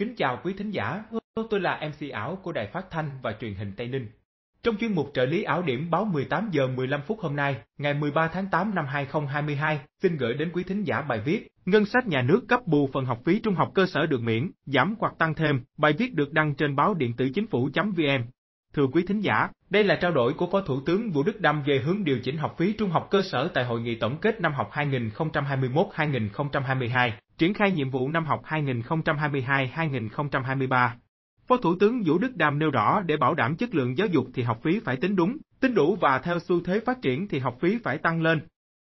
Kính chào quý thính giả, tôi là MC ảo của Đài Phát Thanh và Truyền hình Tây Ninh. Trong chuyên mục trợ lý ảo điểm báo 18 giờ 15 phút hôm nay, ngày 13 tháng 8 năm 2022, xin gửi đến quý thính giả bài viết Ngân sách nhà nước cấp bù phần học phí trung học cơ sở được miễn, giảm hoặc tăng thêm, bài viết được đăng trên báo điện tử chính phủ.vn. Thưa quý thính giả, đây là trao đổi của Phó Thủ tướng Vũ Đức Đam về hướng điều chỉnh học phí trung học cơ sở tại hội nghị tổng kết năm học 2021-2022 triển khai nhiệm vụ năm học 2022-2023. Phó Thủ tướng Vũ Đức Đam nêu rõ để bảo đảm chất lượng giáo dục thì học phí phải tính đúng, tính đủ và theo xu thế phát triển thì học phí phải tăng lên.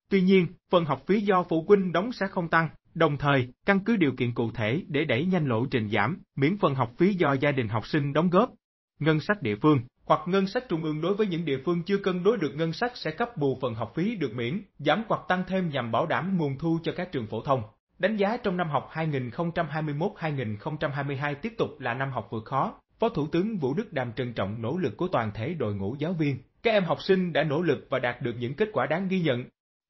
Tuy nhiên, phần học phí do phụ huynh đóng sẽ không tăng, đồng thời căn cứ điều kiện cụ thể để đẩy nhanh lộ trình giảm, miễn phần học phí do gia đình học sinh đóng góp. Ngân sách địa phương hoặc ngân sách trung ương đối với những địa phương chưa cân đối được ngân sách sẽ cấp bù phần học phí được miễn, giảm hoặc tăng thêm nhằm bảo đảm nguồn thu cho các trường phổ thông. Đánh giá trong năm học 2021-2022 tiếp tục là năm học vừa khó, Phó Thủ tướng Vũ Đức Đàm trân trọng nỗ lực của toàn thể đội ngũ giáo viên. Các em học sinh đã nỗ lực và đạt được những kết quả đáng ghi nhận.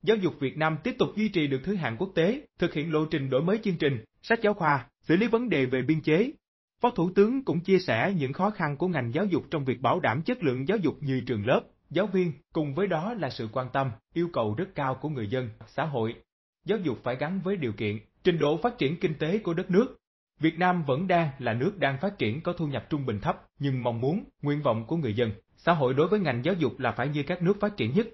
Giáo dục Việt Nam tiếp tục duy trì được thứ hạng quốc tế, thực hiện lộ trình đổi mới chương trình, sách giáo khoa, xử lý vấn đề về biên chế. Phó Thủ tướng cũng chia sẻ những khó khăn của ngành giáo dục trong việc bảo đảm chất lượng giáo dục như trường lớp, giáo viên, cùng với đó là sự quan tâm, yêu cầu rất cao của người dân, xã hội giáo dục phải gắn với điều kiện, trình độ phát triển kinh tế của đất nước. Việt Nam vẫn đang là nước đang phát triển có thu nhập trung bình thấp, nhưng mong muốn, nguyện vọng của người dân, xã hội đối với ngành giáo dục là phải như các nước phát triển nhất.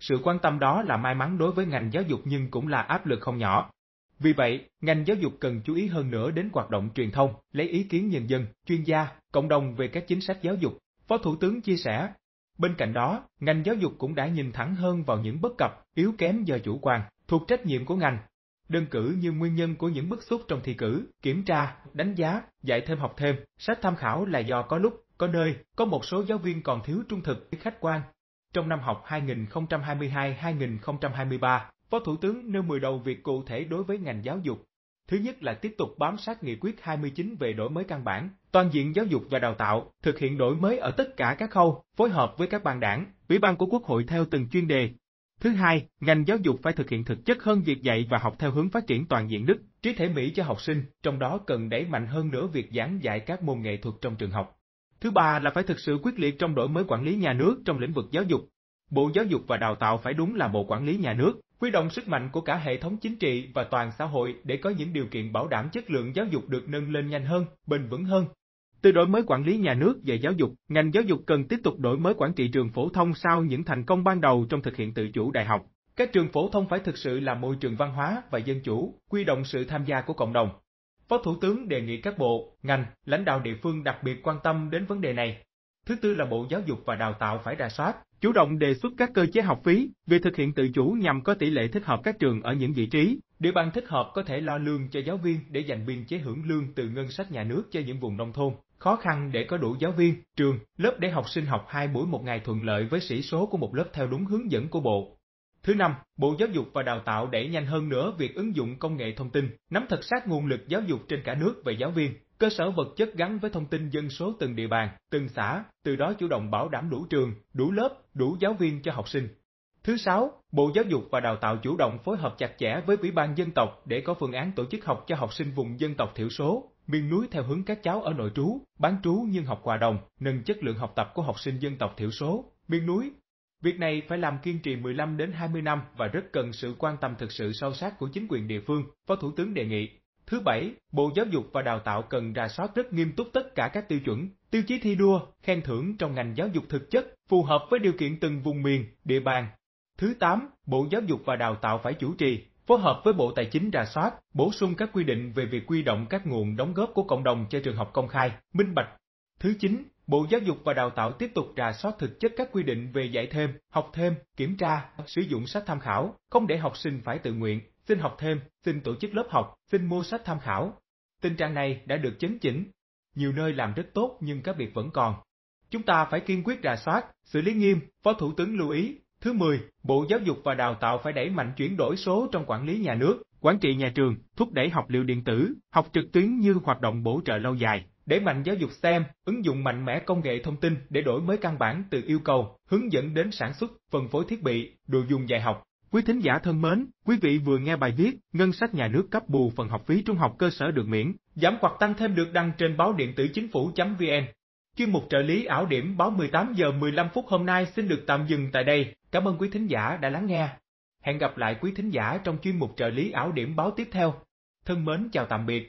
Sự quan tâm đó là may mắn đối với ngành giáo dục nhưng cũng là áp lực không nhỏ. Vì vậy, ngành giáo dục cần chú ý hơn nữa đến hoạt động truyền thông, lấy ý kiến nhân dân, chuyên gia, cộng đồng về các chính sách giáo dục, Phó Thủ tướng chia sẻ. Bên cạnh đó, ngành giáo dục cũng đã nhìn thẳng hơn vào những bất cập, yếu kém do chủ quan, thuộc trách nhiệm của ngành. Đơn cử như nguyên nhân của những bức xúc trong thi cử, kiểm tra, đánh giá, dạy thêm học thêm, sách tham khảo là do có lúc, có nơi, có một số giáo viên còn thiếu trung thực, khách quan. Trong năm học 2022-2023, Phó Thủ tướng nêu 10 đầu việc cụ thể đối với ngành giáo dục. Thứ nhất là tiếp tục bám sát nghị quyết 29 về đổi mới căn bản, toàn diện giáo dục và đào tạo, thực hiện đổi mới ở tất cả các khâu, phối hợp với các ban đảng, ủy ban của Quốc hội theo từng chuyên đề, Thứ hai, ngành giáo dục phải thực hiện thực chất hơn việc dạy và học theo hướng phát triển toàn diện đức, trí thể mỹ cho học sinh, trong đó cần đẩy mạnh hơn nữa việc giảng dạy các môn nghệ thuật trong trường học. Thứ ba là phải thực sự quyết liệt trong đổi mới quản lý nhà nước trong lĩnh vực giáo dục. Bộ Giáo dục và Đào tạo phải đúng là bộ quản lý nhà nước, huy động sức mạnh của cả hệ thống chính trị và toàn xã hội để có những điều kiện bảo đảm chất lượng giáo dục được nâng lên nhanh hơn, bền vững hơn, từ đổi mới quản lý nhà nước về giáo dục, ngành giáo dục cần tiếp tục đổi mới quản trị trường phổ thông sau những thành công ban đầu trong thực hiện tự chủ đại học. Các trường phổ thông phải thực sự là môi trường văn hóa và dân chủ, quy động sự tham gia của cộng đồng. Phó Thủ tướng đề nghị các bộ, ngành, lãnh đạo địa phương đặc biệt quan tâm đến vấn đề này. Thứ tư là Bộ Giáo dục và Đào tạo phải rà soát, chủ động đề xuất các cơ chế học phí, việc thực hiện tự chủ nhằm có tỷ lệ thích hợp các trường ở những vị trí Địa bàn thích hợp có thể lo lương cho giáo viên để dành biên chế hưởng lương từ ngân sách nhà nước cho những vùng nông thôn. Khó khăn để có đủ giáo viên, trường, lớp để học sinh học hai buổi một ngày thuận lợi với sĩ số của một lớp theo đúng hướng dẫn của Bộ. Thứ năm, Bộ Giáo dục và Đào tạo đẩy nhanh hơn nữa việc ứng dụng công nghệ thông tin, nắm thật sát nguồn lực giáo dục trên cả nước về giáo viên, cơ sở vật chất gắn với thông tin dân số từng địa bàn, từng xã, từ đó chủ động bảo đảm đủ trường, đủ lớp, đủ giáo viên cho học sinh. Thứ sáu, Bộ Giáo dục và Đào tạo chủ động phối hợp chặt chẽ với Ủy ban dân tộc để có phương án tổ chức học cho học sinh vùng dân tộc thiểu số, miền núi theo hướng các cháu ở nội trú, bán trú nhưng học hòa đồng, nâng chất lượng học tập của học sinh dân tộc thiểu số, miền núi. Việc này phải làm kiên trì 15 đến 20 năm và rất cần sự quan tâm thực sự sâu sát của chính quyền địa phương, Phó Thủ tướng đề nghị. Thứ bảy, Bộ Giáo dục và Đào tạo cần rà soát rất nghiêm túc tất cả các tiêu chuẩn, tiêu chí thi đua, khen thưởng trong ngành giáo dục thực chất phù hợp với điều kiện từng vùng miền, địa bàn, Thứ 8, Bộ Giáo dục và Đào tạo phải chủ trì, phối hợp với Bộ Tài chính rà soát, bổ sung các quy định về việc quy động các nguồn đóng góp của cộng đồng cho trường học công khai, minh bạch. Thứ 9, Bộ Giáo dục và Đào tạo tiếp tục rà soát thực chất các quy định về dạy thêm, học thêm, kiểm tra, sử dụng sách tham khảo, không để học sinh phải tự nguyện, xin học thêm, xin tổ chức lớp học, xin mua sách tham khảo. Tình trạng này đã được chấn chỉnh. Nhiều nơi làm rất tốt nhưng các việc vẫn còn. Chúng ta phải kiên quyết rà soát, xử lý nghiêm, Phó Thủ tướng lưu ý, Thứ 10, Bộ Giáo dục và Đào tạo phải đẩy mạnh chuyển đổi số trong quản lý nhà nước, quản trị nhà trường, thúc đẩy học liệu điện tử, học trực tuyến như hoạt động bổ trợ lâu dài, đẩy mạnh giáo dục STEM, ứng dụng mạnh mẽ công nghệ thông tin để đổi mới căn bản từ yêu cầu, hướng dẫn đến sản xuất, phân phối thiết bị, đồ dùng dạy học. Quý thính giả thân mến, quý vị vừa nghe bài viết Ngân sách nhà nước cấp bù phần học phí trung học cơ sở được miễn, giảm hoặc tăng thêm được đăng trên báo điện tử chính phủ.vn. Chuyên mục trợ lý ảo điểm báo 18 giờ 15 phút hôm nay xin được tạm dừng tại đây. Cảm ơn quý thính giả đã lắng nghe. Hẹn gặp lại quý thính giả trong chuyên mục trợ lý ảo điểm báo tiếp theo. Thân mến chào tạm biệt.